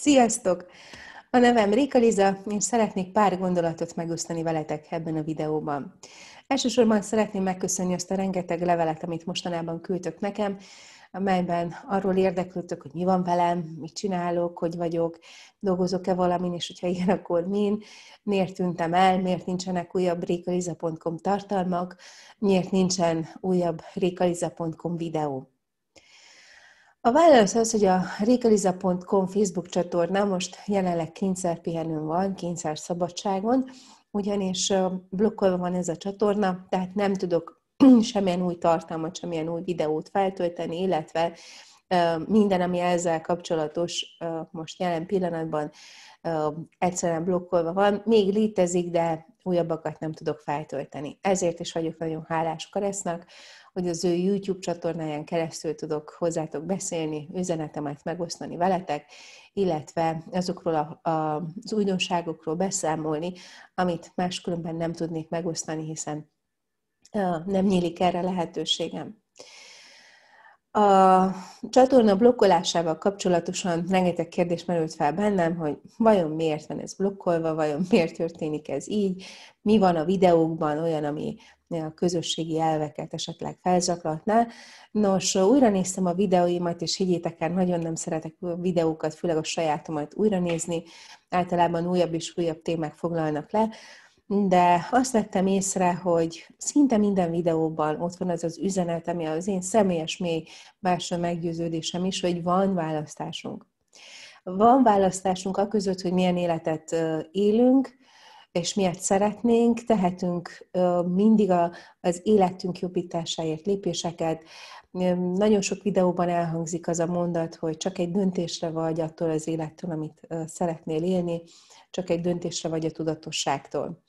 Sziasztok! A nevem Réka Liza, és szeretnék pár gondolatot megosztani veletek ebben a videóban. Elsősorban szeretném megköszönni azt a rengeteg levelet, amit mostanában küldtök nekem, amelyben arról érdeklődtök, hogy mi van velem, mit csinálok, hogy vagyok, dolgozok-e valamin, és hogyha igen, akkor min, miért tűntem el, miért nincsenek újabb rékaliza.com tartalmak, miért nincsen újabb rékaliza.com videó. A válasz az, hogy a rikaliza.com Facebook csatornám most jelenleg kényszerpihenőn van, kényszer szabadságon, ugyanis blokkolva van ez a csatorna, tehát nem tudok semmilyen új tartalmat, semmilyen új videót feltölteni, illetve minden, ami ezzel kapcsolatos most jelen pillanatban egyszerűen blokkolva van. Még létezik, de újabbakat nem tudok feltölteni. Ezért is vagyok nagyon hálás Karesznak, hogy az ő YouTube csatornáján keresztül tudok hozzátok beszélni, üzenetemet megosztani veletek, illetve azokról a, a, az újdonságokról beszámolni, amit máskülönben nem tudnék megosztani, hiszen nem nyílik erre lehetőségem. A csatorna blokkolásával kapcsolatosan rengeteg kérdés merült fel bennem, hogy vajon miért van ez blokkolva, vajon miért történik ez így, mi van a videókban olyan, ami a közösségi elveket esetleg felzaklatná. Nos, újra néztem a videóimat, és higgyétek el, nagyon nem szeretek videókat, főleg a sajátomat újra nézni, általában újabb és újabb témák foglalnak le, de azt vettem észre, hogy szinte minden videóban ott van ez az üzenet, ami az én személyes mély belső meggyőződésem is, hogy van választásunk. Van választásunk a között, hogy milyen életet élünk, és miért szeretnénk, tehetünk mindig az életünk jobbításáért lépéseket. Nagyon sok videóban elhangzik az a mondat, hogy csak egy döntésre vagy attól az élettől, amit szeretnél élni, csak egy döntésre vagy a tudatosságtól.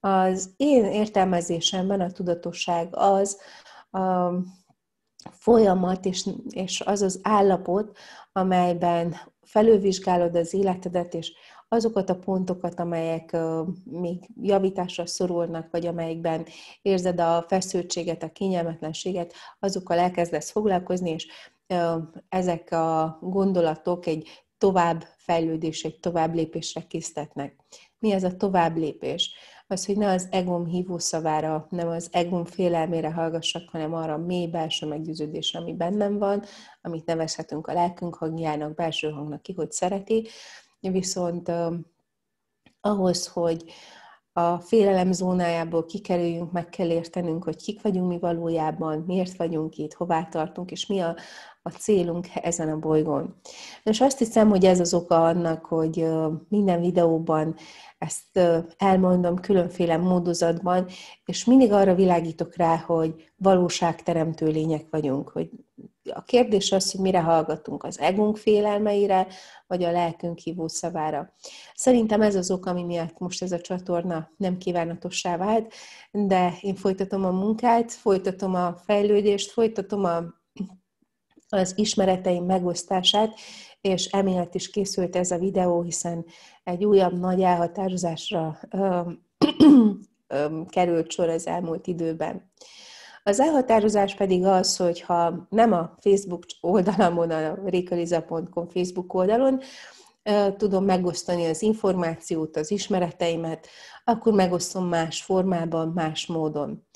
Az én értelmezésemben a tudatosság az, a folyamat és, és az az állapot, amelyben felülvizsgálod az életedet, és azokat a pontokat, amelyek még javításra szorulnak, vagy amelyikben érzed a feszültséget, a kényelmetlenséget, azokkal elkezdesz foglalkozni, és ezek a gondolatok egy tovább fejlődés, egy tovább lépésre késztetnek. Mi ez a tovább lépés? Az, hogy ne az egóm hívószavára, nem az egóm félelmére hallgassak, hanem arra a mély belső meggyőződésre, ami bennem van, amit nevezhetünk a lelkünk hangjának, belső hangnak ki, hogy szereti, viszont ahhoz, hogy a félelem zónájából kikerüljünk, meg kell értenünk, hogy kik vagyunk mi valójában, miért vagyunk itt, hová tartunk, és mi a, a célunk ezen a bolygón. És azt hiszem, hogy ez az oka annak, hogy minden videóban ezt elmondom különféle módozatban, és mindig arra világítok rá, hogy valóságteremtő lények vagyunk, hogy a kérdés az, hogy mire hallgatunk, az egunk félelmeire, vagy a lelkünk hívó szavára. Szerintem ez az ok, ami miatt most ez a csatorna nem kívánatossá vált, de én folytatom a munkát, folytatom a fejlődést, folytatom a, az ismereteim megosztását, és emiatt is készült ez a videó, hiszen egy újabb nagy elhatározásra került sor az elmúlt időben. Az elhatározás pedig az, hogy ha nem a Facebook oldalamon, a rékaliza.com Facebook oldalon, tudom megosztani az információt, az ismereteimet, akkor megosztom más formában, más módon.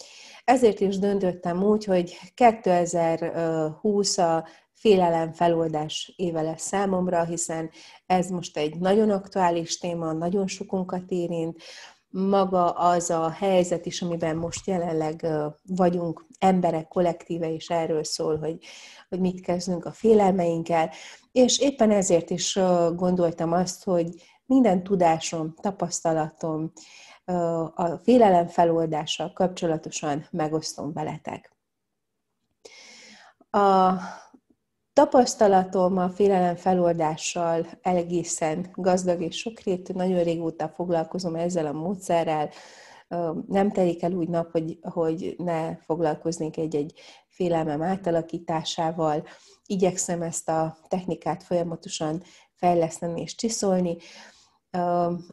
Ezért is döntöttem úgy, hogy 2020 a félelem feloldás éve lesz számomra, hiszen ez most egy nagyon aktuális téma, nagyon sokunkat érint, maga az a helyzet is, amiben most jelenleg vagyunk, emberek kollektíve is erről szól, hogy, hogy mit kezdünk a félelmeinkkel, és éppen ezért is gondoltam azt, hogy minden tudásom, tapasztalatom a félelem feloldással kapcsolatosan megosztom veletek. A tapasztalatom a félelem feloldással egészen gazdag és sokrétű, nagyon régóta foglalkozom ezzel a módszerrel, nem telik el úgy nap, hogy, hogy ne foglalkoznék egy-egy félelmem átalakításával. Igyekszem ezt a technikát folyamatosan fejleszteni és csiszolni.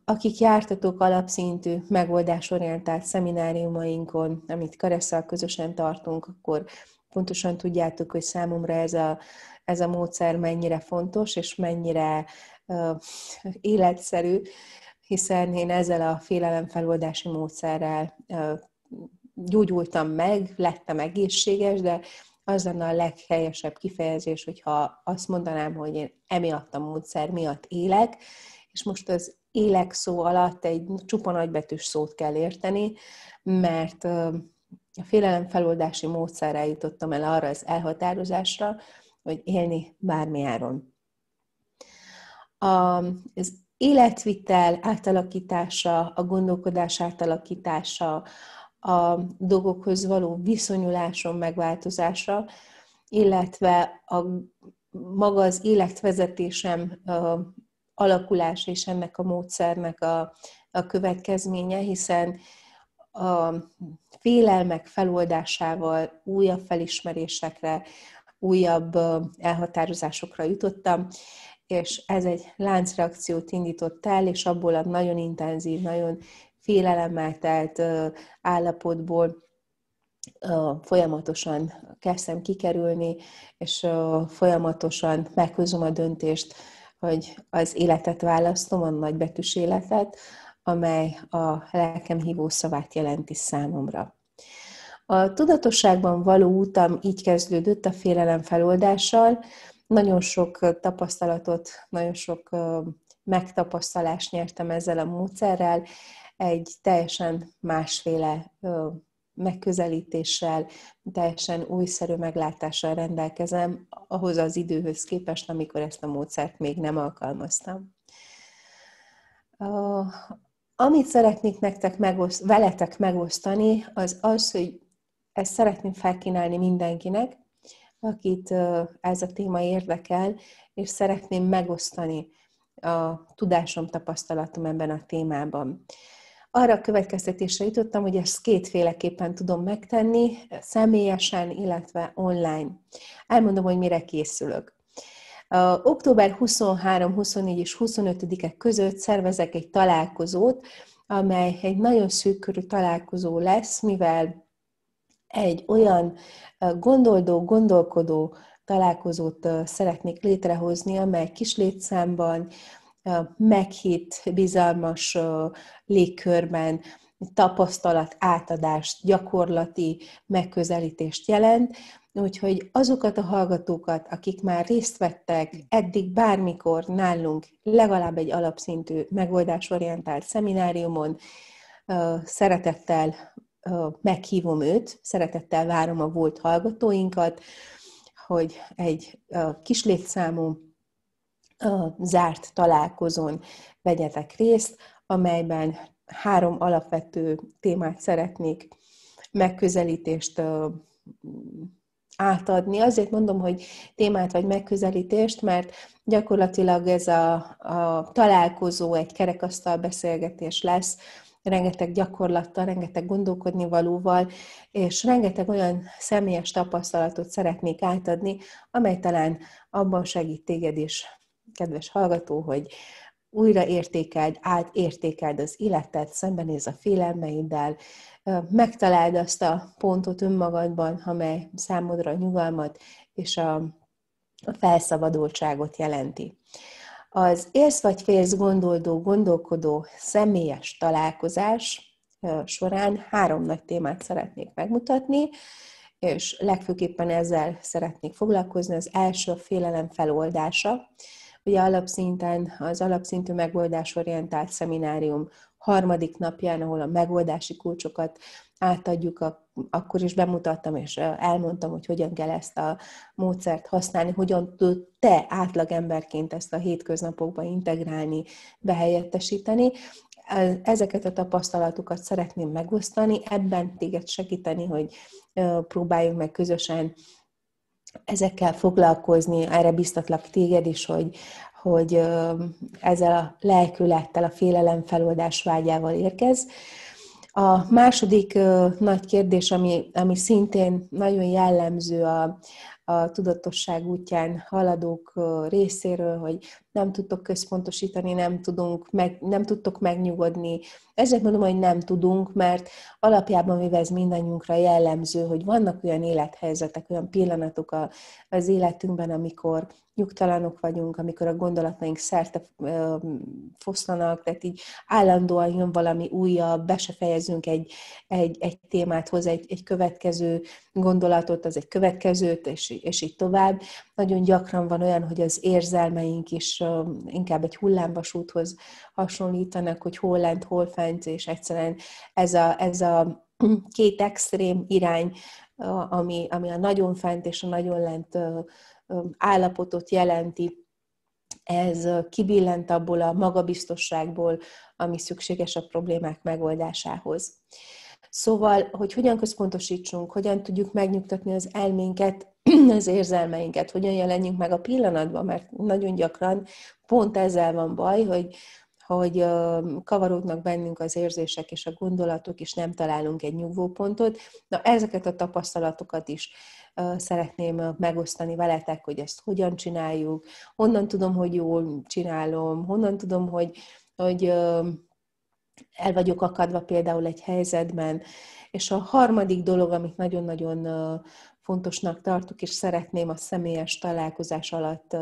Akik jártatók alapszintű megoldásorientált szemináriumainkon, amit Kereszel közösen tartunk, akkor pontosan tudjátok, hogy számomra ez a, ez a módszer mennyire fontos, és mennyire uh, életszerű, hiszen én ezzel a félelemfeloldási módszerrel uh, gyógyultam meg, lettem egészséges, de az lenne a leghelyesebb kifejezés, hogyha azt mondanám, hogy én emiatt a módszer miatt élek, és most az élek szó alatt egy csupa nagybetűs szót kell érteni, mert a félelem feloldási módszerre jutottam el arra az elhatározásra, hogy élni bármi áron. Az életvitel átalakítása, a gondolkodás átalakítása, a dolgokhoz való viszonyuláson megváltozása, illetve a maga az életvezetésem alakulása és ennek a módszernek a, a következménye, hiszen a félelmek feloldásával újabb felismerésekre, újabb elhatározásokra jutottam, és ez egy láncreakciót indított el, és abból a nagyon intenzív, nagyon félelemmel telt állapotból folyamatosan kezdtem kikerülni, és folyamatosan meghozom a döntést, hogy az életet választom, a nagybetűs életet, amely a lelkem hívó szavát jelenti számomra. A tudatosságban való útam így kezdődött a félelem feloldással. Nagyon sok tapasztalatot, nagyon sok megtapasztalást nyertem ezzel a módszerrel, egy teljesen másféle megközelítéssel, teljesen újszerű meglátással rendelkezem ahhoz az időhöz képest, amikor ezt a módszert még nem alkalmaztam. Amit szeretnék nektek megoszt, veletek megosztani, az az, hogy ezt szeretném felkínálni mindenkinek, akit ez a téma érdekel, és szeretném megosztani a tudásom, tapasztalatom ebben a témában. Arra a következtetésre jutottam, hogy ezt kétféleképpen tudom megtenni, személyesen, illetve online. Elmondom, hogy mire készülök október 23, 24 és 25-e között szervezek egy találkozót, amely egy nagyon szűkörű találkozó lesz, mivel egy olyan gondoldó, gondolkodó találkozót szeretnék létrehozni, amely kis létszámban, meghitt, bizalmas légkörben tapasztalat átadást, gyakorlati megközelítést jelent, Úgyhogy azokat a hallgatókat, akik már részt vettek eddig bármikor nálunk legalább egy alapszintű megoldásorientált szemináriumon, szeretettel meghívom őt, szeretettel várom a volt hallgatóinkat, hogy egy kis létszámú zárt találkozón vegyetek részt, amelyben három alapvető témát szeretnék megközelítést átadni. Azért mondom, hogy témát vagy megközelítést, mert gyakorlatilag ez a, a találkozó, egy kerekasztal beszélgetés lesz, rengeteg gyakorlattal, rengeteg gondolkodni valóval, és rengeteg olyan személyes tapasztalatot szeretnék átadni, amely talán abban segít téged is, kedves hallgató, hogy újra értékeld, átértékeld az életet, szembenéz a félelmeiddel, megtaláld azt a pontot önmagadban, amely számodra a nyugalmat és a, a felszabadultságot jelenti. Az élsz vagy félsz gondoldó, gondolkodó személyes találkozás során három nagy témát szeretnék megmutatni, és legfőképpen ezzel szeretnék foglalkozni. Az első a félelem feloldása, Ugye alapszinten az alapszintű megoldásorientált szeminárium harmadik napján, ahol a megoldási kulcsokat átadjuk, a, akkor is bemutattam és elmondtam, hogy hogyan kell ezt a módszert használni, hogyan tud te átlagemberként ezt a hétköznapokba integrálni, behelyettesíteni. Ezeket a tapasztalatokat szeretném megosztani, ebben téged segíteni, hogy próbáljuk meg közösen ezekkel foglalkozni, erre biztatlak téged is, hogy, hogy ezzel a lelkülettel, a félelem feloldás vágyával érkez. A második nagy kérdés, ami, ami szintén nagyon jellemző a, a tudatosság útján haladók részéről, hogy nem tudtok központosítani, nem, tudunk meg, nem tudtok megnyugodni. Ezért mondom, hogy nem tudunk, mert alapjában véve ez mindannyiunkra jellemző, hogy vannak olyan élethelyzetek, olyan pillanatok a, az életünkben, amikor nyugtalanok vagyunk, amikor a gondolataink szerte ö, foszlanak, tehát így állandóan jön valami újabb, be se fejezünk egy, egy, egy témát hoz egy, egy következő gondolatot, az egy következőt, és, és így tovább. Nagyon gyakran van olyan, hogy az érzelmeink is inkább egy hullámvasúthoz hasonlítanak, hogy hol lent, hol fent, és egyszerűen ez a, ez a két extrém irány, ami, ami a nagyon fent és a nagyon lent állapotot jelenti, ez kibillent abból a magabiztosságból, ami szükséges a problémák megoldásához. Szóval, hogy hogyan központosítsunk, hogyan tudjuk megnyugtatni az elménket, az érzelmeinket, hogyan jelenjünk meg a pillanatban, mert nagyon gyakran pont ezzel van baj, hogy, hogy kavarodnak bennünk az érzések és a gondolatok, és nem találunk egy nyugvópontot. Na, ezeket a tapasztalatokat is szeretném megosztani veletek, hogy ezt hogyan csináljuk, honnan tudom, hogy jól csinálom, honnan tudom, hogy, hogy el vagyok akadva például egy helyzetben. És a harmadik dolog, amit nagyon-nagyon fontosnak tartok, és szeretném a személyes találkozás alatt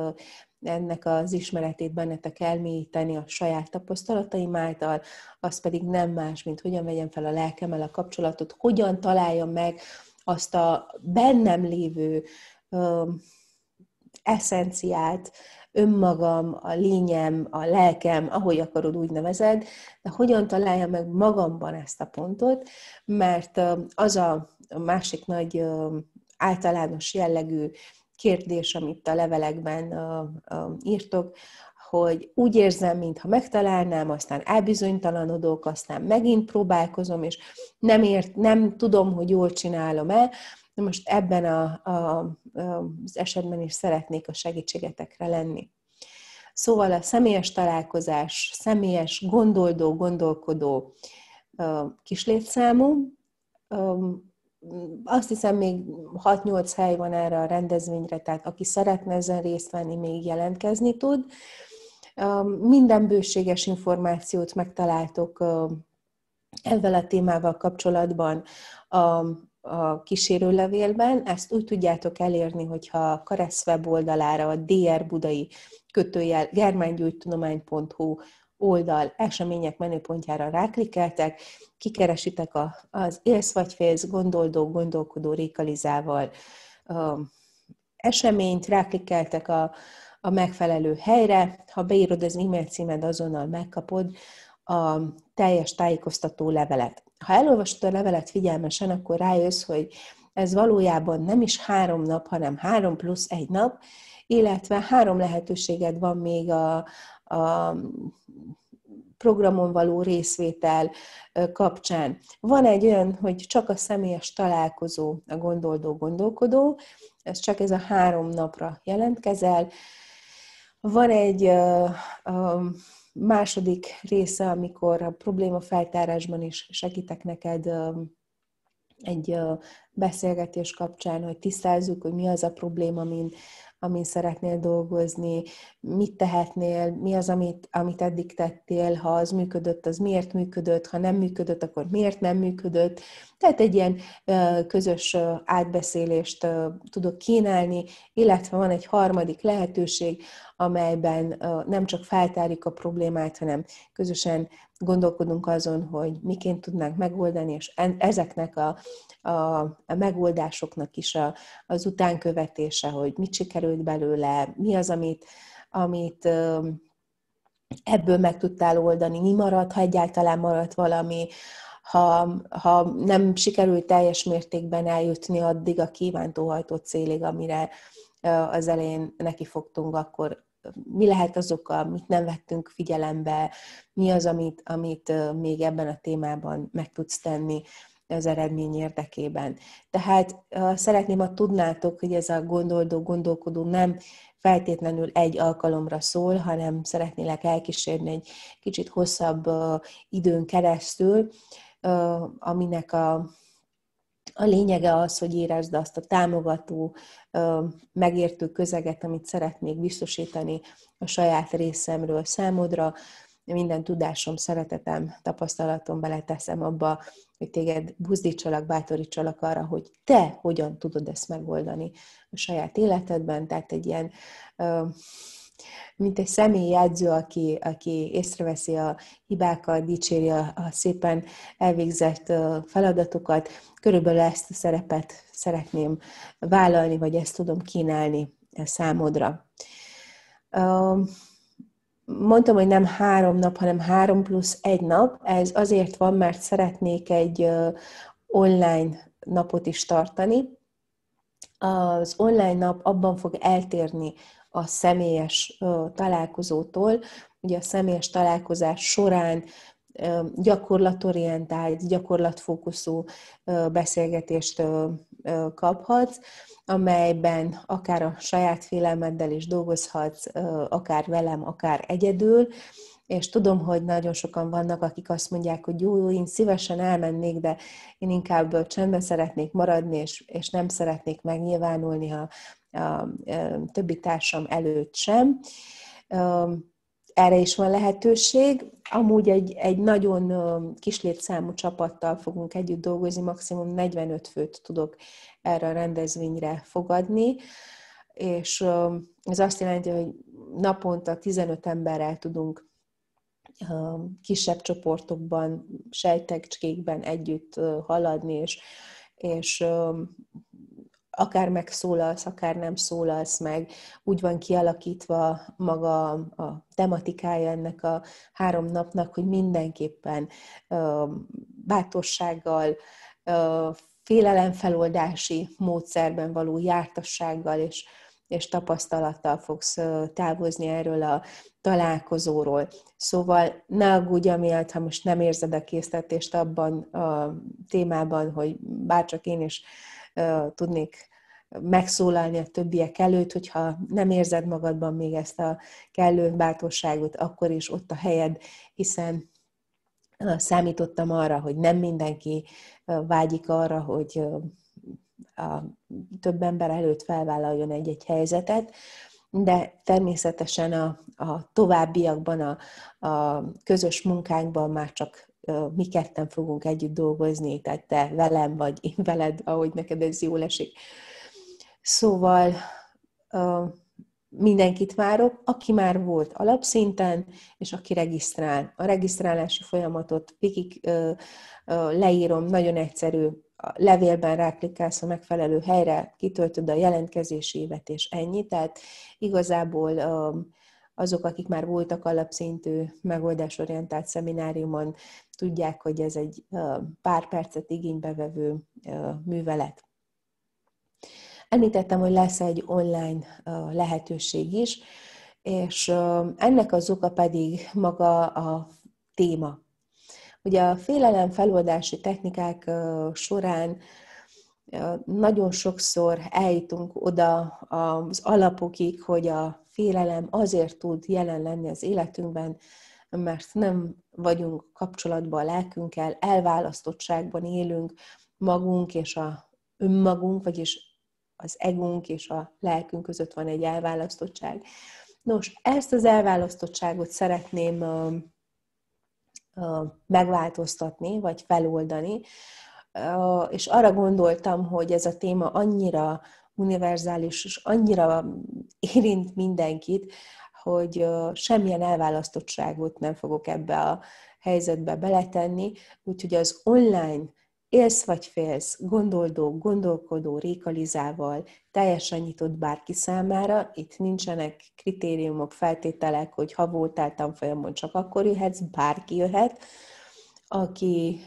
ennek az ismeretét bennetek elmélyíteni a saját tapasztalataim által, az pedig nem más, mint hogyan vegyem fel a lelkemmel a kapcsolatot, hogyan találjam meg azt a bennem lévő ö, eszenciát, önmagam, a lényem, a lelkem, ahogy akarod, úgy nevezed, de hogyan találja meg magamban ezt a pontot, mert az a másik nagy általános jellegű kérdés, amit a levelekben írtok, hogy úgy érzem, mintha megtalálnám, aztán elbizonytalanodok, aztán megint próbálkozom, és nem, ért, nem tudom, hogy jól csinálom-e, Na most ebben a, a, az esetben is szeretnék a segítségetekre lenni. Szóval a személyes találkozás, személyes gondoldó, gondolkodó kislétszámú, azt hiszem még 6-8 hely van erre a rendezvényre, tehát aki szeretne ezen részt venni, még jelentkezni tud. Minden bőséges információt megtaláltok ezzel a témával kapcsolatban a kísérőlevélben. Ezt úgy tudjátok elérni, hogyha a Karesz weboldalára a DR Budai kötőjel germángyógytudomány.hu oldal események menüpontjára ráklikeltek, kikeresitek a, az élsz vagy félsz gondoldó, gondolkodó rékalizával eseményt, ráklikeltek a, a megfelelő helyre, ha beírod az e-mail címed, azonnal megkapod a teljes tájékoztató levelet. Ha elolvastad a levelet figyelmesen, akkor rájössz, hogy ez valójában nem is három nap, hanem három plusz egy nap, illetve három lehetőséged van még a, a programon való részvétel kapcsán. Van egy olyan, hogy csak a személyes találkozó a gondoldó-gondolkodó, ez csak ez a három napra jelentkezel. Van egy uh, um, második része, amikor a probléma feltárásban is segítek neked egy beszélgetés kapcsán, hogy tisztázzuk, hogy mi az a probléma, amin, amin szeretnél dolgozni, mit tehetnél, mi az, amit, amit eddig tettél, ha az működött, az miért működött, ha nem működött, akkor miért nem működött. Tehát egy ilyen közös átbeszélést tudok kínálni, illetve van egy harmadik lehetőség, amelyben nem csak feltárjuk a problémát, hanem közösen gondolkodunk azon, hogy miként tudnánk megoldani, és ezeknek a, a, a megoldásoknak is a, az utánkövetése, hogy mit sikerült belőle, mi az, amit, amit ebből meg tudtál oldani, mi maradt, ha egyáltalán maradt valami, ha, ha nem sikerült teljes mértékben eljutni addig a kívántóhajtó célig, amire az elején neki fogtunk, akkor, mi lehet azok, amit nem vettünk figyelembe, mi az, amit, amit még ebben a témában meg tudsz tenni az eredmény érdekében. Tehát szeretném, ha tudnátok, hogy ez a gondoldó, gondolkodó nem feltétlenül egy alkalomra szól, hanem szeretnélek elkísérni egy kicsit hosszabb időn keresztül, aminek a a lényege az, hogy érezd azt a támogató, megértő közeget, amit szeretnék biztosítani a saját részemről számodra. Minden tudásom, szeretetem, tapasztalatom beleteszem abba, hogy téged buzdítsalak, bátorítsalak arra, hogy te hogyan tudod ezt megoldani a saját életedben. Tehát egy ilyen mint egy személyjegyző, aki, aki észreveszi a hibákat, dicséri a, a szépen elvégzett feladatokat. Körülbelül ezt a szerepet szeretném vállalni, vagy ezt tudom kínálni e számodra. Mondtam, hogy nem három nap, hanem három plusz egy nap. Ez azért van, mert szeretnék egy online napot is tartani. Az online nap abban fog eltérni a személyes találkozótól. Ugye a személyes találkozás során gyakorlatorientált, gyakorlatfókuszú beszélgetést kaphatsz, amelyben akár a saját félelmeddel is dolgozhatsz, akár velem, akár egyedül, és tudom, hogy nagyon sokan vannak, akik azt mondják, hogy jó, jó, én szívesen elmennék, de én inkább csendben szeretnék maradni, és, és nem szeretnék megnyilvánulni a, a, a többi társam előtt sem. Erre is van lehetőség. Amúgy egy, egy nagyon kis létszámú csapattal fogunk együtt dolgozni, maximum 45 főt tudok erre a rendezvényre fogadni és ez azt jelenti, hogy naponta 15 emberrel tudunk kisebb csoportokban, sejtekcskékben együtt haladni, és, és akár megszólalsz, akár nem szólalsz meg, úgy van kialakítva maga a tematikája ennek a három napnak, hogy mindenképpen bátorsággal, félelemfeloldási módszerben való jártassággal és és tapasztalattal fogsz távozni erről a találkozóról. Szóval ne aggódj amiatt, ha most nem érzed a késztetést abban a témában, hogy bárcsak én is tudnék megszólalni a többiek előtt, hogyha nem érzed magadban még ezt a kellő bátorságot, akkor is ott a helyed, hiszen számítottam arra, hogy nem mindenki vágyik arra, hogy a több ember előtt felvállaljon egy-egy helyzetet, de természetesen a, a továbbiakban, a, a közös munkánkban már csak mi ketten fogunk együtt dolgozni, tehát te velem vagy én veled, ahogy neked ez jól esik. Szóval mindenkit várok, aki már volt alapszinten, és aki regisztrál. A regisztrálási folyamatot végig leírom, nagyon egyszerű, a levélben ráklikálsz a megfelelő helyre, kitöltöd a jelentkezési évet, és ennyi. Tehát igazából um, azok, akik már voltak alapszintű megoldásorientált szemináriumon, tudják, hogy ez egy um, pár percet igénybevevő uh, művelet. Említettem, hogy lesz egy online uh, lehetőség is, és um, ennek az oka pedig maga a téma, hogy a félelem feloldási technikák során nagyon sokszor eljutunk oda az alapokig, hogy a félelem azért tud jelen lenni az életünkben, mert nem vagyunk kapcsolatban a lelkünkkel, elválasztottságban élünk magunk és a önmagunk, vagyis az egunk és a lelkünk között van egy elválasztottság. Nos, ezt az elválasztottságot szeretném megváltoztatni, vagy feloldani. És arra gondoltam, hogy ez a téma annyira univerzális, és annyira érint mindenkit, hogy semmilyen elválasztottságot nem fogok ebbe a helyzetbe beletenni, úgyhogy az online Élsz vagy félsz, gondoldó, gondolkodó, rékalizával, teljesen nyitott bárki számára, itt nincsenek kritériumok, feltételek, hogy ha voltál tanfolyamon, csak akkor jöhetsz, bárki jöhet, aki,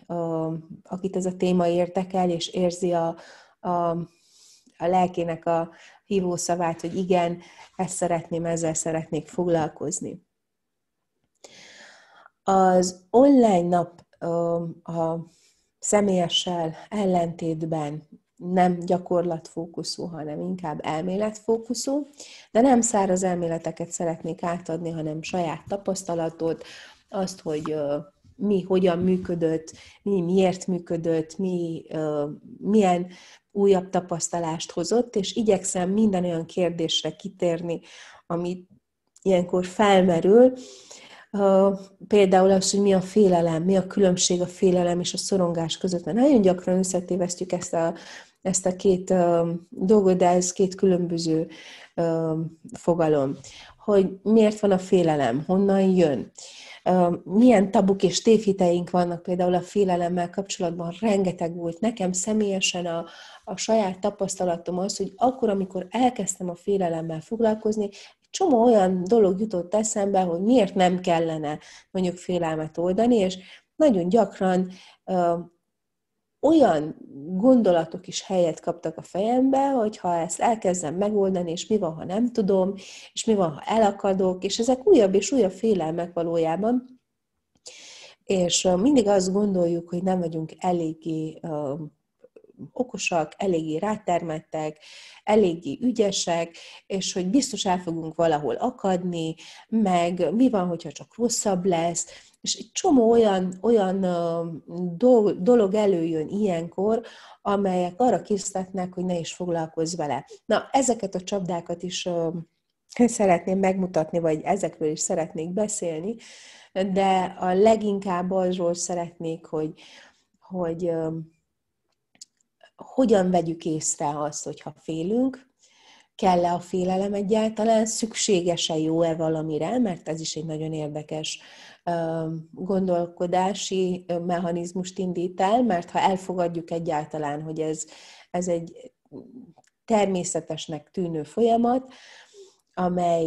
akit ez a téma érdekel, és érzi a, a, a lelkének a hívószavát, hogy igen, ezt szeretném, ezzel szeretnék foglalkozni. Az online nap a személyessel ellentétben nem gyakorlatfókuszú, hanem inkább elméletfókuszú, de nem száraz elméleteket szeretnék átadni, hanem saját tapasztalatot, azt, hogy mi hogyan működött, mi miért működött, mi milyen újabb tapasztalást hozott, és igyekszem minden olyan kérdésre kitérni, amit ilyenkor felmerül, például az, hogy mi a félelem, mi a különbség a félelem és a szorongás között, mert nagyon gyakran összetévesztjük ezt a, ezt a két dolgot, de ez két különböző fogalom. Hogy miért van a félelem, honnan jön, milyen tabuk és tévhiteink vannak például a félelemmel kapcsolatban, rengeteg volt nekem személyesen a, a saját tapasztalatom az, hogy akkor, amikor elkezdtem a félelemmel foglalkozni, csomó olyan dolog jutott eszembe, hogy miért nem kellene mondjuk félelmet oldani, és nagyon gyakran olyan gondolatok is helyet kaptak a fejembe, hogy ha ezt elkezdem megoldani, és mi van, ha nem tudom, és mi van, ha elakadok, és ezek újabb és újabb félelmek valójában. És mindig azt gondoljuk, hogy nem vagyunk eléggé okosak, eléggé rátermettek, eléggé ügyesek, és hogy biztos el fogunk valahol akadni, meg mi van, hogyha csak rosszabb lesz, és egy csomó olyan, olyan dolog előjön ilyenkor, amelyek arra készítetnek, hogy ne is foglalkozz vele. Na, ezeket a csapdákat is szeretném megmutatni, vagy ezekről is szeretnék beszélni, de a leginkább arról szeretnék, hogy, hogy hogyan vegyük észre azt, hogyha félünk, kell-e a félelem egyáltalán, szükséges-e jó-e valamire, mert ez is egy nagyon érdekes gondolkodási mechanizmust indít el, mert ha elfogadjuk egyáltalán, hogy ez, ez egy természetesnek tűnő folyamat, amely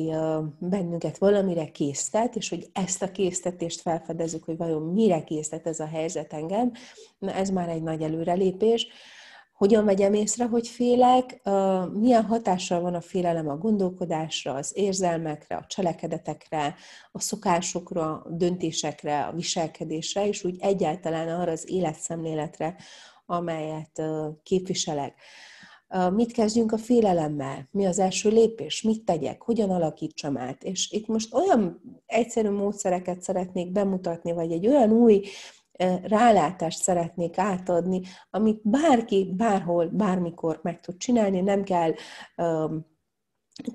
bennünket valamire késztet, és hogy ezt a késztetést felfedezzük, hogy vajon mire késztet ez a helyzet engem, na ez már egy nagy előrelépés hogyan vegyem észre, hogy félek, milyen hatással van a félelem a gondolkodásra, az érzelmekre, a cselekedetekre, a szokásokra, a döntésekre, a viselkedésre, és úgy egyáltalán arra az életszemléletre, amelyet képviselek. Mit kezdjünk a félelemmel? Mi az első lépés? Mit tegyek? Hogyan alakítsam át? És itt most olyan egyszerű módszereket szeretnék bemutatni, vagy egy olyan új uh, rálátást szeretnék átadni, amit bárki, bárhol, bármikor meg tud csinálni, nem kell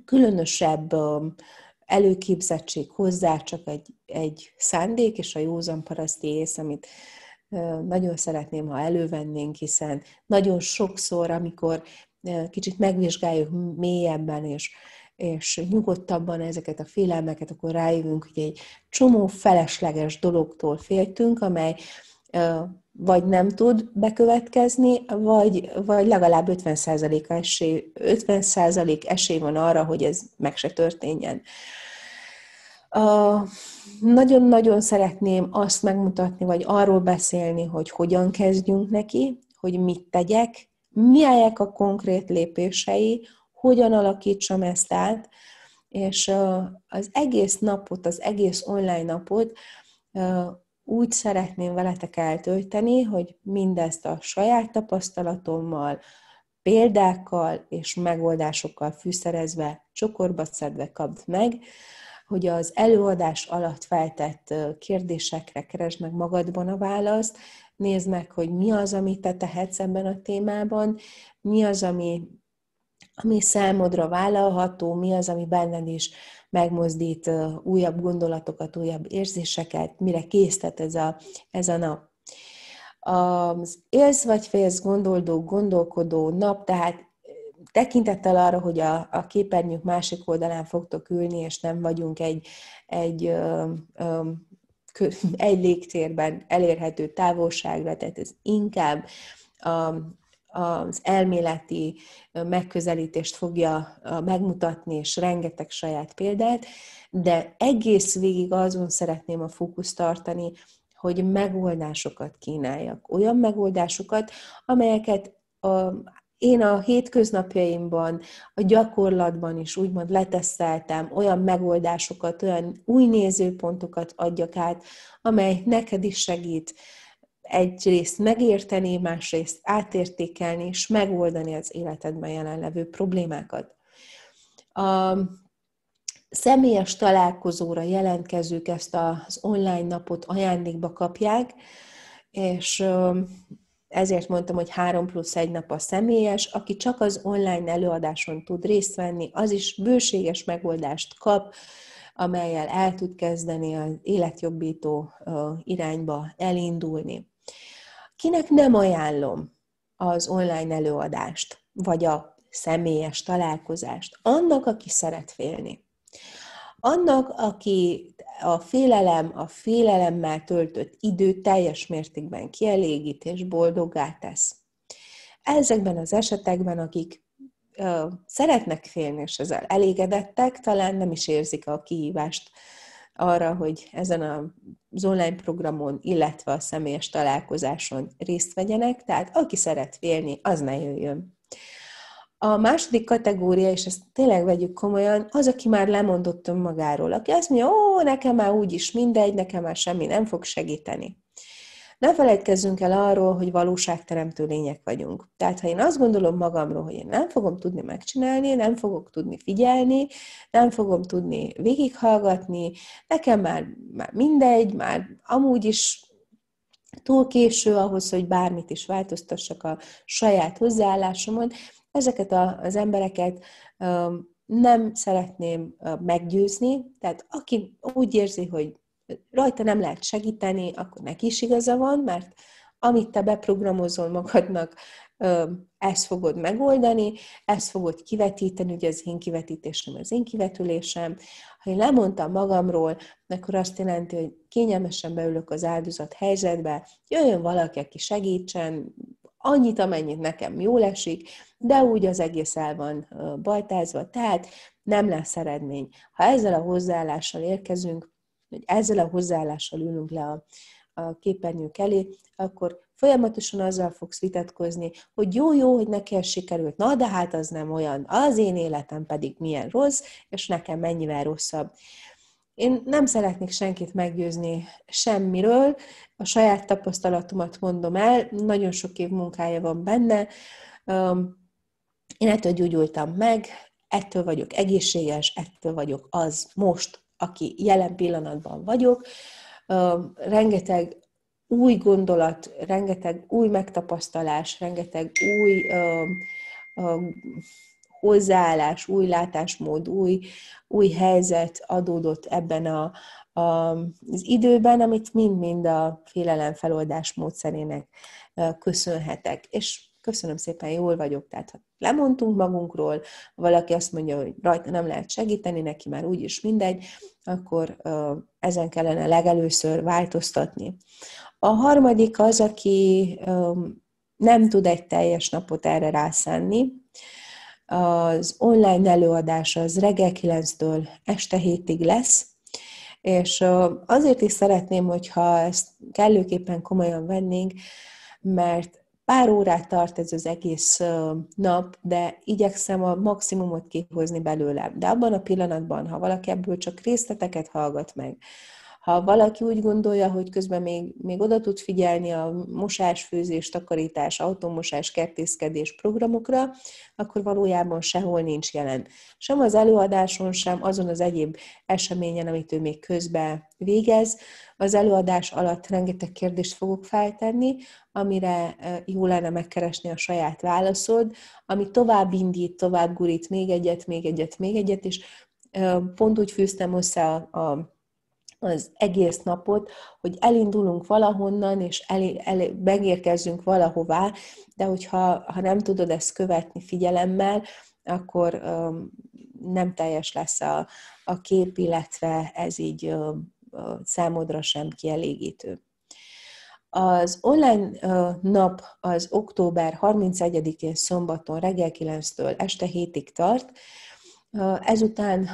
különösebb előképzettség hozzá, csak egy, egy szándék és a józan paraszti ész, amit nagyon szeretném, ha elővennénk, hiszen nagyon sokszor, amikor kicsit megvizsgáljuk mélyebben, és és nyugodtabban ezeket a félelmeket, akkor rájövünk, hogy egy csomó felesleges dologtól féltünk, amely vagy nem tud bekövetkezni, vagy, vagy legalább 50% esély, 50 esély van arra, hogy ez meg se történjen. nagyon-nagyon szeretném azt megmutatni, vagy arról beszélni, hogy hogyan kezdjünk neki, hogy mit tegyek, milyenek a konkrét lépései, hogyan alakítsam ezt át, és az egész napot, az egész online napot úgy szeretném veletek eltölteni, hogy mindezt a saját tapasztalatommal, példákkal és megoldásokkal fűszerezve, csokorba szedve kapd meg, hogy az előadás alatt feltett kérdésekre keresd meg magadban a választ, nézd meg, hogy mi az, amit te tehetsz ebben a témában, mi az, ami ami számodra vállalható, mi az, ami benned is megmozdít újabb gondolatokat, újabb érzéseket, mire késztet ez a, ez a nap. Az élsz vagy félsz gondoldó, gondolkodó nap, tehát tekintettel arra, hogy a, a képernyők másik oldalán fogtok ülni, és nem vagyunk egy, egy, ö, ö, egy légtérben elérhető távolságra, tehát ez inkább a, az elméleti megközelítést fogja megmutatni, és rengeteg saját példát, de egész végig azon szeretném a fókuszt tartani, hogy megoldásokat kínáljak. Olyan megoldásokat, amelyeket a, én a hétköznapjaimban, a gyakorlatban is úgymond leteszteltem, olyan megoldásokat, olyan új nézőpontokat adjak át, amely neked is segít, egyrészt megérteni, másrészt átértékelni és megoldani az életedben jelenlevő problémákat. A személyes találkozóra jelentkezők ezt az online napot ajándékba kapják, és ezért mondtam, hogy három plusz egy nap a személyes, aki csak az online előadáson tud részt venni, az is bőséges megoldást kap, amelyel el tud kezdeni az életjobbító irányba elindulni. Kinek nem ajánlom az online előadást, vagy a személyes találkozást, annak, aki szeret félni. Annak, aki a félelem, a félelemmel töltött időt teljes mértékben kielégít és boldoggá tesz. Ezekben az esetekben, akik szeretnek félni, és ezzel elégedettek, talán nem is érzik a kihívást arra, hogy ezen az online programon, illetve a személyes találkozáson részt vegyenek, tehát aki szeret félni, az ne jöjjön. A második kategória, és ezt tényleg vegyük komolyan, az, aki már lemondott önmagáról, aki azt mondja, ó, nekem már úgyis mindegy, nekem már semmi nem fog segíteni. Ne felejtkezzünk el arról, hogy valóságteremtő lények vagyunk. Tehát, ha én azt gondolom magamról, hogy én nem fogom tudni megcsinálni, nem fogok tudni figyelni, nem fogom tudni végighallgatni, nekem már, már mindegy, már amúgy is túl késő ahhoz, hogy bármit is változtassak a saját hozzáállásomon, ezeket a, az embereket nem szeretném meggyőzni, tehát aki úgy érzi, hogy rajta nem lehet segíteni, akkor neki is igaza van, mert amit te beprogramozol magadnak, ezt fogod megoldani, ezt fogod kivetíteni, ugye az én kivetítésem, az én kivetülésem. Ha én lemondtam magamról, akkor azt jelenti, hogy kényelmesen beülök az áldozat helyzetbe, jöjjön valaki, aki segítsen, annyit, amennyit nekem jól esik, de úgy az egész el van bajtázva, tehát nem lesz eredmény. Ha ezzel a hozzáállással érkezünk, hogy ezzel a hozzáállással ülünk le a, a képernyők elé, akkor folyamatosan azzal fogsz vitatkozni, hogy jó, jó, hogy neki ez sikerült, na de hát az nem olyan, az én életem pedig milyen rossz, és nekem mennyivel rosszabb. Én nem szeretnék senkit meggyőzni semmiről, a saját tapasztalatomat mondom el, nagyon sok év munkája van benne, én ettől gyógyultam meg, ettől vagyok egészséges, ettől vagyok az most, aki jelen pillanatban vagyok. Rengeteg új gondolat, rengeteg új megtapasztalás, rengeteg új hozzáállás, új látásmód, új, új helyzet adódott ebben a, a, az időben, amit mind-mind a félelemfeloldás módszerének köszönhetek. És köszönöm szépen, jól vagyok, tehát ha lemondtunk magunkról, valaki azt mondja, hogy rajta nem lehet segíteni, neki már úgyis mindegy, akkor ezen kellene legelőször változtatni. A harmadik az, aki nem tud egy teljes napot erre rászánni, az online előadás az reggel 9-től este 7-ig lesz, és azért is szeretném, hogyha ezt kellőképpen komolyan vennénk, mert Pár órát tart ez az egész nap, de igyekszem a maximumot kihozni belőle. De abban a pillanatban, ha valaki ebből csak részleteket hallgat meg, ha valaki úgy gondolja, hogy közben még, még oda tud figyelni a mosás, főzés, takarítás, automosás, kertészkedés programokra, akkor valójában sehol nincs jelen. Sem az előadáson, sem azon az egyéb eseményen, amit ő még közben végez. Az előadás alatt rengeteg kérdést fogok feltenni, amire e, jó lenne megkeresni a saját válaszod, ami tovább indít, tovább gurít még egyet, még egyet, még egyet, és e, pont úgy fűztem össze a, a az egész napot, hogy elindulunk valahonnan, és el, el, megérkezzünk valahová, de hogyha ha nem tudod ezt követni figyelemmel, akkor um, nem teljes lesz a, a kép, illetve ez így um, számodra sem kielégítő. Az online nap az október 31-én szombaton reggel 9-től este 7-ig tart. Ezután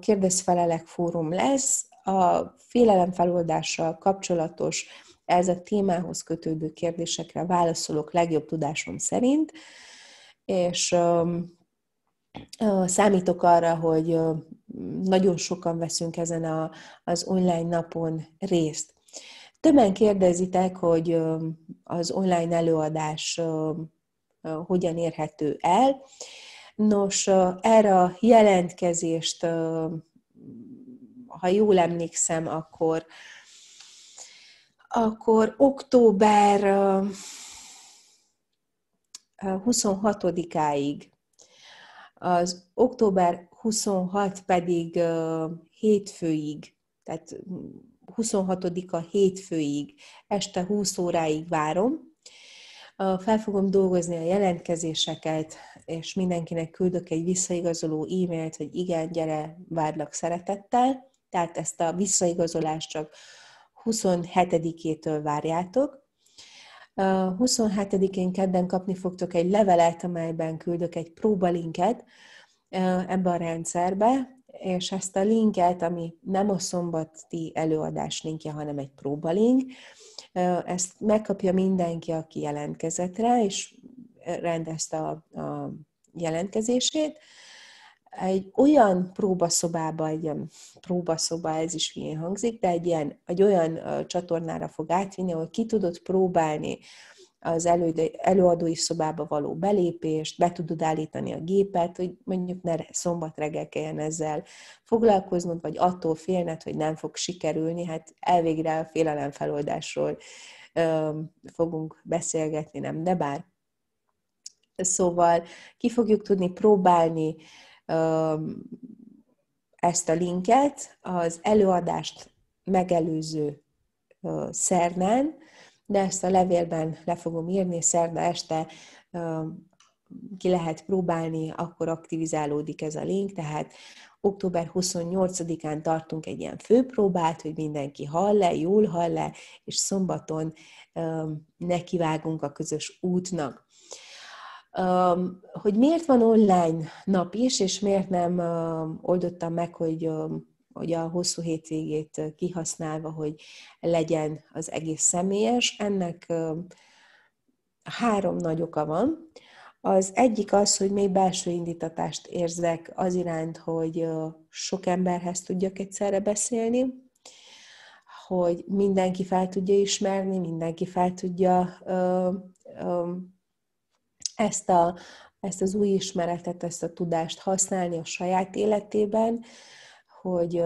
kérdezfelelek fórum lesz, a félelemfeloldással kapcsolatos, ez a témához kötődő kérdésekre válaszolok legjobb tudásom szerint, és Számítok arra, hogy nagyon sokan veszünk ezen a, az online napon részt. Többen kérdezitek, hogy az online előadás hogyan érhető el. Nos, erre a jelentkezést ha jól emlékszem, akkor akkor október 26-áig. Az október 26 pedig hétfőig, tehát 26-a hétfőig, este 20 óráig várom. Fel fogom dolgozni a jelentkezéseket, és mindenkinek küldök egy visszaigazoló e-mailt, hogy igen, gyere, várlak szeretettel tehát ezt a visszaigazolást csak 27-től várjátok. 27-én kedden kapni fogtok egy levelet, amelyben küldök egy próbalinket ebbe a rendszerbe, és ezt a linket, ami nem a szombati előadás linkje, hanem egy próbalink, ezt megkapja mindenki, aki jelentkezett rá, és rendezte a, a jelentkezését egy olyan próbaszobába, egy ilyen próbaszoba, ez is milyen hangzik, de egy ilyen, egy olyan csatornára fog átvinni, ahol ki tudod próbálni az elő, előadói szobába való belépést, be tudod állítani a gépet, hogy mondjuk ne szombat reggel kelljen ezzel foglalkoznod, vagy attól félned, hogy nem fog sikerülni, hát elvégre a félelemfeloldásról fogunk beszélgetni, nem, de bár. Szóval ki fogjuk tudni próbálni, ezt a linket az előadást megelőző szerdán, de ezt a levélben le fogom írni, szerda este ki lehet próbálni, akkor aktivizálódik ez a link, tehát október 28-án tartunk egy ilyen főpróbát, hogy mindenki hall-e, jól hall-e, és szombaton nekivágunk a közös útnak hogy miért van online nap is, és miért nem oldottam meg, hogy hogy a hosszú hétvégét kihasználva, hogy legyen az egész személyes. Ennek három nagy oka van. Az egyik az, hogy még belső indítatást érzek az iránt, hogy sok emberhez tudjak egyszerre beszélni, hogy mindenki fel tudja ismerni, mindenki fel tudja ezt, a, ezt az új ismeretet, ezt a tudást használni a saját életében, hogy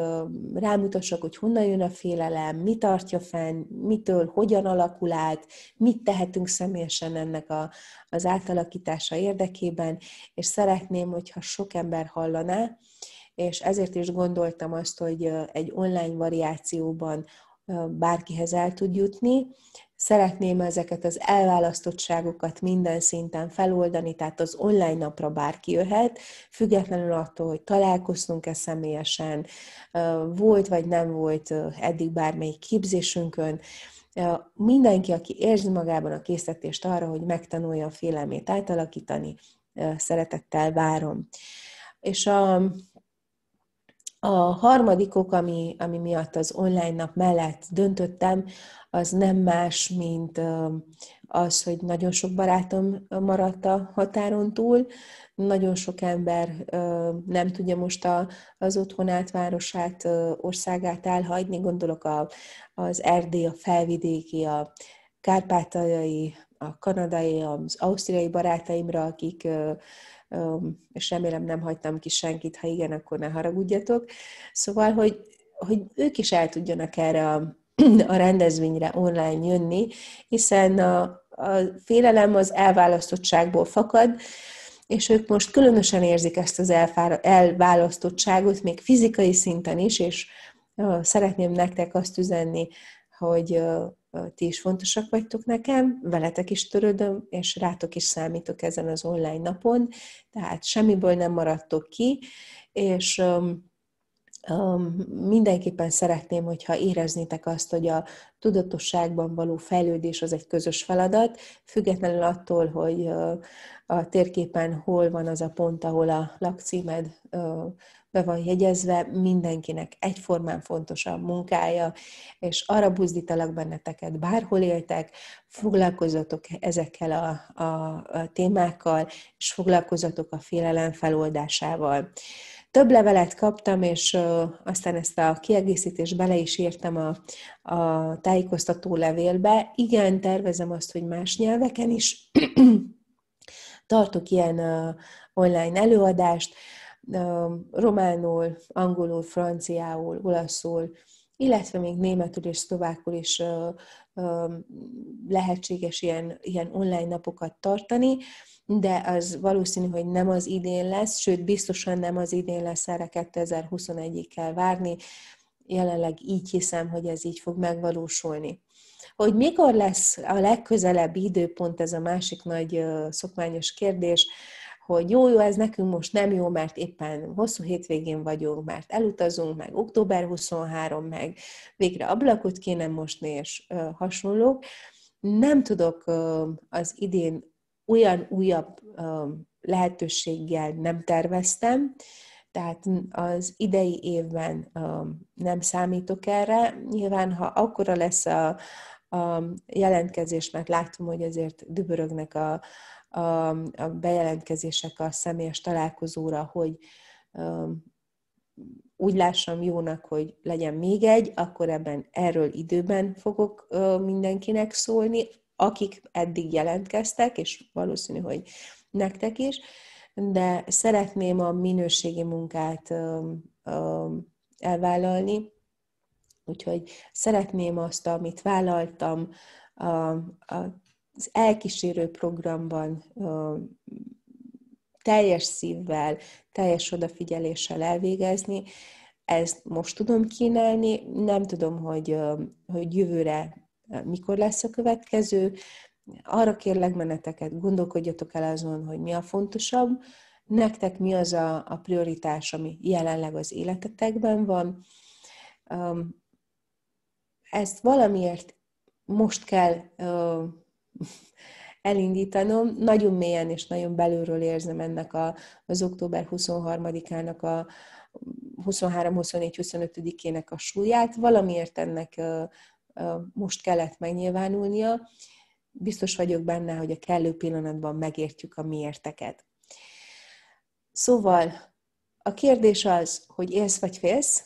rámutassak, hogy honnan jön a félelem, mi tartja fenn, mitől, hogyan alakul át, mit tehetünk személyesen ennek a, az átalakítása érdekében, és szeretném, hogyha sok ember hallaná, és ezért is gondoltam azt, hogy egy online variációban bárkihez el tud jutni, Szeretném ezeket az elválasztottságokat minden szinten feloldani, tehát az online napra bárki jöhet, függetlenül attól, hogy találkoztunk-e személyesen, volt vagy nem volt eddig bármelyik képzésünkön, mindenki, aki érzi magában a készítést arra, hogy megtanulja a félelmét átalakítani, szeretettel várom. És a a harmadik ok, ami, ami miatt az online nap mellett döntöttem, az nem más, mint az, hogy nagyon sok barátom maradt a határon túl, nagyon sok ember nem tudja most az otthonát, városát, országát elhagyni, gondolok a, az Erdély, a felvidéki, a kárpátaljai, a kanadai, az ausztriai barátaimra, akik és remélem nem hagytam ki senkit, ha igen, akkor ne haragudjatok. Szóval, hogy, hogy ők is el tudjanak erre a, a rendezvényre online jönni, hiszen a, a félelem az elválasztottságból fakad, és ők most különösen érzik ezt az elválasztottságot, még fizikai szinten is, és szeretném nektek azt üzenni, hogy ti is fontosak vagytok nekem, veletek is törődöm, és rátok is számítok ezen az online napon, tehát semmiből nem maradtok ki, és mindenképpen szeretném, hogyha éreznétek azt, hogy a tudatosságban való fejlődés az egy közös feladat, függetlenül attól, hogy a térképen hol van az a pont, ahol a lakcímed be van jegyezve mindenkinek egyformán fontos a munkája, és arra buzdítalak benneteket, bárhol éltek, foglalkozatok ezekkel a, a, a témákkal, és foglalkozatok a félelem feloldásával több levelet kaptam, és aztán ezt a kiegészítést bele is írtam a, a tájékoztató levélbe. Igen, tervezem azt, hogy más nyelveken is tartok ilyen online előadást románul, angolul, franciául, olaszul, illetve még németül és szlovákul is lehetséges ilyen, ilyen online napokat tartani, de az valószínű, hogy nem az idén lesz, sőt, biztosan nem az idén lesz, erre 2021-ig kell várni. Jelenleg így hiszem, hogy ez így fog megvalósulni. Hogy mikor lesz a legközelebbi időpont, ez a másik nagy szokványos kérdés hogy jó, jó, ez nekünk most nem jó, mert éppen hosszú hétvégén vagyunk, mert elutazunk, meg október 23, meg végre ablakot kéne mosni, és hasonlók. Nem tudok az idén olyan újabb lehetőséggel nem terveztem, tehát az idei évben nem számítok erre. Nyilván, ha akkora lesz a, a jelentkezés, mert látom, hogy azért dübörögnek a, a, a bejelentkezések a személyes találkozóra, hogy um, úgy lássam jónak, hogy legyen még egy, akkor ebben erről időben fogok uh, mindenkinek szólni, akik eddig jelentkeztek, és valószínű, hogy nektek is, de szeretném a minőségi munkát um, um, elvállalni, úgyhogy szeretném azt, amit vállaltam, a, a az elkísérő programban teljes szívvel, teljes odafigyeléssel elvégezni. Ezt most tudom kínálni, nem tudom, hogy, hogy jövőre mikor lesz a következő. Arra kérlek meneteket, gondolkodjatok el azon, hogy mi a fontosabb, nektek mi az a, a prioritás, ami jelenleg az életetekben van. Ezt valamiért most kell elindítanom. Nagyon mélyen és nagyon belülről érzem ennek a, az október 23-ának a 23-24-25-ének a súlyát. Valamiért ennek most kellett megnyilvánulnia. Biztos vagyok benne, hogy a kellő pillanatban megértjük a miérteket. Szóval a kérdés az, hogy élsz vagy félsz,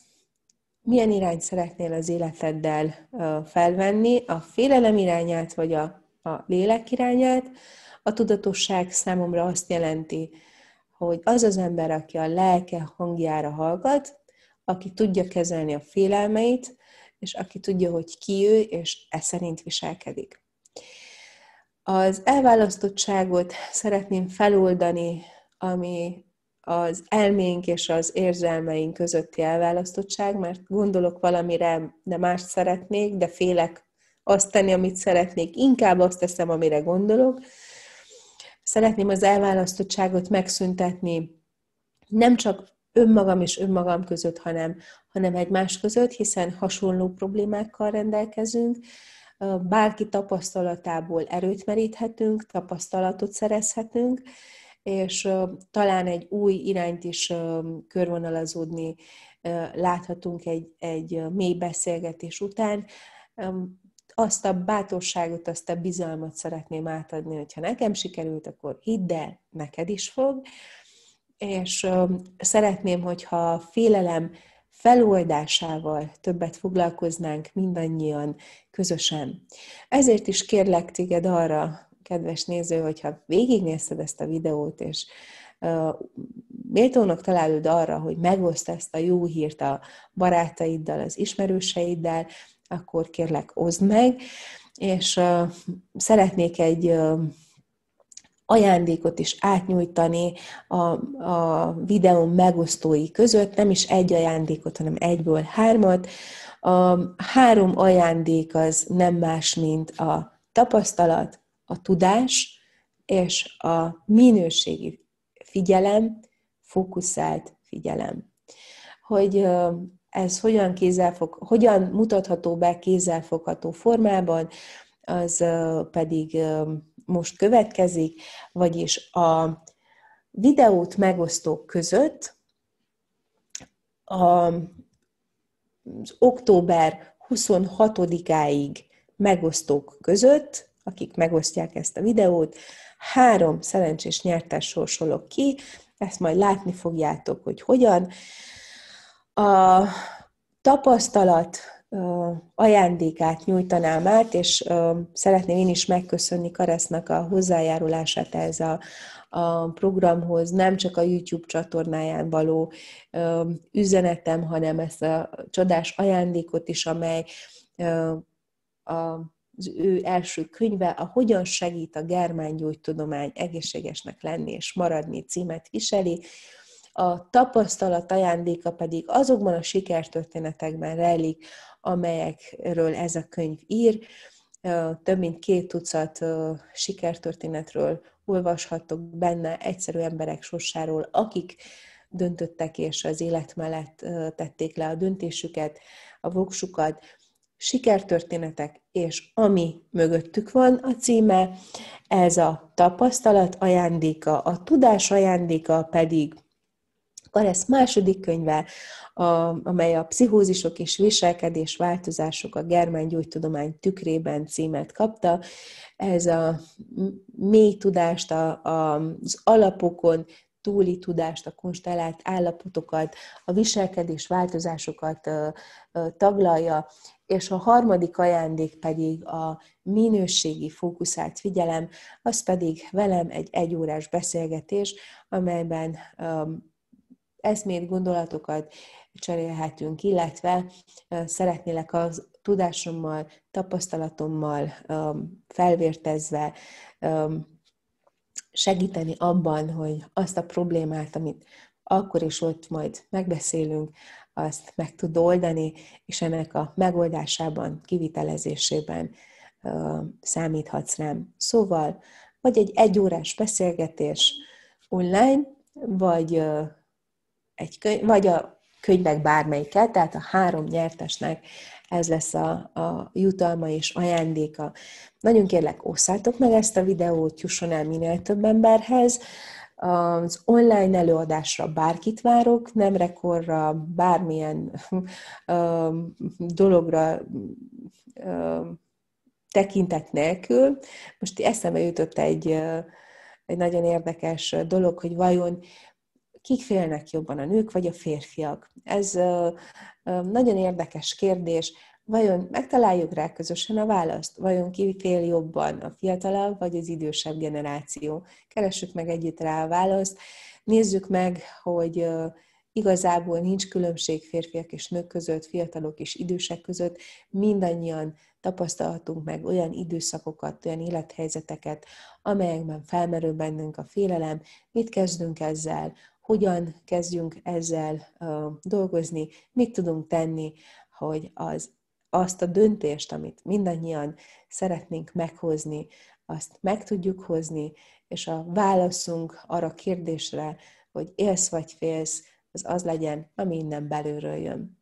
milyen irányt szeretnél az életeddel felvenni, a félelem irányát vagy a a lélek irányát. A tudatosság számomra azt jelenti, hogy az az ember, aki a lelke hangjára hallgat, aki tudja kezelni a félelmeit, és aki tudja, hogy ki ő, és e szerint viselkedik. Az elválasztottságot szeretném feloldani, ami az elménk és az érzelmeink közötti elválasztottság, mert gondolok valamire, de mást szeretnék, de félek azt tenni, amit szeretnék, inkább azt teszem, amire gondolok. Szeretném az elválasztottságot megszüntetni, nem csak önmagam és önmagam között, hanem, hanem egymás között, hiszen hasonló problémákkal rendelkezünk, bárki tapasztalatából erőt meríthetünk, tapasztalatot szerezhetünk, és talán egy új irányt is körvonalazódni láthatunk egy, egy mély beszélgetés után azt a bátorságot, azt a bizalmat szeretném átadni, hogyha nekem sikerült, akkor hidd el, neked is fog. És szeretném, hogyha a félelem feloldásával többet foglalkoznánk mindannyian közösen. Ezért is kérlek téged arra, kedves néző, hogyha végignézted ezt a videót, és méltónak találod arra, hogy megoszt ezt a jó hírt a barátaiddal, az ismerőseiddel, akkor kérlek oszd meg, és uh, szeretnék egy uh, ajándékot is átnyújtani a, a videó megosztói között, nem is egy ajándékot, hanem egyből hármat. A három ajándék az nem más, mint a tapasztalat, a tudás és a minőségi figyelem, fókuszált figyelem. Hogy ez hogyan, kézzelfog, hogyan mutatható be kézzelfogható formában, az pedig most következik, vagyis a videót megosztók között az október 26-áig megosztók között, akik megosztják ezt a videót, három szerencsés nyertes sorsolok ki, ezt majd látni fogjátok, hogy hogyan. A tapasztalat ajándékát nyújtanám át, és szeretném én is megköszönni Karesznak a hozzájárulását ez a, a programhoz, nem csak a YouTube csatornáján való üzenetem, hanem ezt a csodás ajándékot is, amely a az ő első könyve, a Hogyan segít a germángyógytudomány egészségesnek lenni és maradni címet viseli a tapasztalat ajándéka pedig azokban a sikertörténetekben rejlik, amelyekről ez a könyv ír. Több mint két tucat sikertörténetről olvashatok benne, egyszerű emberek sorsáról, akik döntöttek és az élet mellett tették le a döntésüket, a voksukat, sikertörténetek, és ami mögöttük van a címe, ez a tapasztalat ajándéka, a tudás ajándéka pedig Karesz második könyve, a, amely a Pszichózisok és viselkedés változások a Germán gyógytudomány tükrében címet kapta. Ez a mély tudást, a, a, az alapokon túli tudást, a konstellált állapotokat, a viselkedés változásokat taglalja, és a harmadik ajándék pedig a minőségi fókuszált figyelem, az pedig velem egy egyórás beszélgetés, amelyben eszmét, gondolatokat cserélhetünk, illetve szeretnélek az tudásommal, tapasztalatommal felvértezve segíteni abban, hogy azt a problémát, amit akkor is ott majd megbeszélünk, azt meg tud oldani, és ennek a megoldásában, kivitelezésében számíthatsz rám. Szóval, vagy egy egyórás beszélgetés online, vagy egy könyv, vagy a könyvek bármelyike, tehát a három nyertesnek ez lesz a, a jutalma és ajándéka. Nagyon kérlek, osszátok meg ezt a videót, jusson el minél több emberhez. Az online előadásra bárkit várok, nem rekordra, bármilyen dologra tekintet nélkül. Most eszembe jutott egy, egy nagyon érdekes dolog, hogy vajon kik félnek jobban, a nők vagy a férfiak? Ez nagyon érdekes kérdés. Vajon megtaláljuk rá közösen a választ? Vajon ki fél jobban, a fiatalabb vagy az idősebb generáció? Keressük meg együtt rá a választ. Nézzük meg, hogy igazából nincs különbség férfiak és nők között, fiatalok és idősek között, mindannyian tapasztalhatunk meg olyan időszakokat, olyan élethelyzeteket, amelyekben felmerül bennünk a félelem, mit kezdünk ezzel, hogyan kezdjünk ezzel dolgozni, mit tudunk tenni, hogy az, azt a döntést, amit mindannyian szeretnénk meghozni, azt meg tudjuk hozni, és a válaszunk arra a kérdésre, hogy élsz vagy félsz, az az legyen, ami innen belülről jön.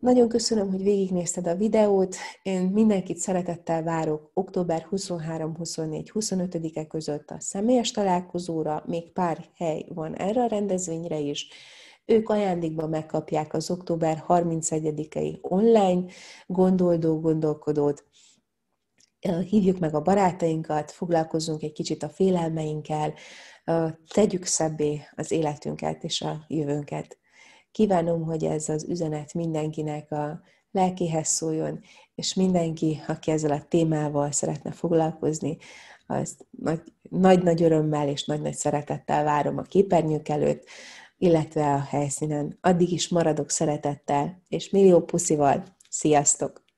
Nagyon köszönöm, hogy végignézted a videót. Én mindenkit szeretettel várok október 23-24-25-e között a személyes találkozóra. Még pár hely van erre a rendezvényre is. Ők ajándékban megkapják az október 31-i online gondoldó gondolkodót. Hívjuk meg a barátainkat, foglalkozzunk egy kicsit a félelmeinkkel, tegyük szebbé az életünket és a jövőnket. Kívánom, hogy ez az üzenet mindenkinek a lelkéhez szóljon, és mindenki, aki ezzel a témával szeretne foglalkozni, azt nagy-nagy örömmel és nagy-nagy szeretettel várom a képernyők előtt, illetve a helyszínen. Addig is maradok szeretettel, és millió puszival. Sziasztok!